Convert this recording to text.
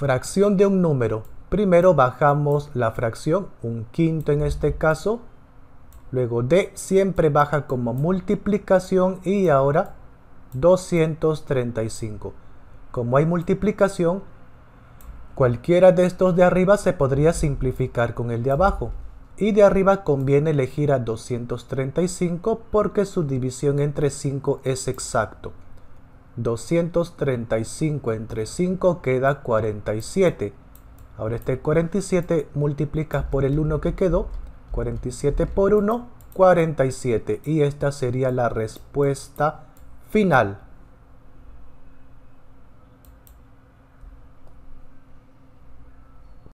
fracción de un número. Primero bajamos la fracción, un quinto en este caso. Luego D siempre baja como multiplicación y ahora 235. Como hay multiplicación, cualquiera de estos de arriba se podría simplificar con el de abajo. Y de arriba conviene elegir a 235 porque su división entre 5 es exacto. 235 entre 5 queda 47. Ahora este 47 multiplicas por el 1 que quedó. 47 por 1, 47. Y esta sería la respuesta final.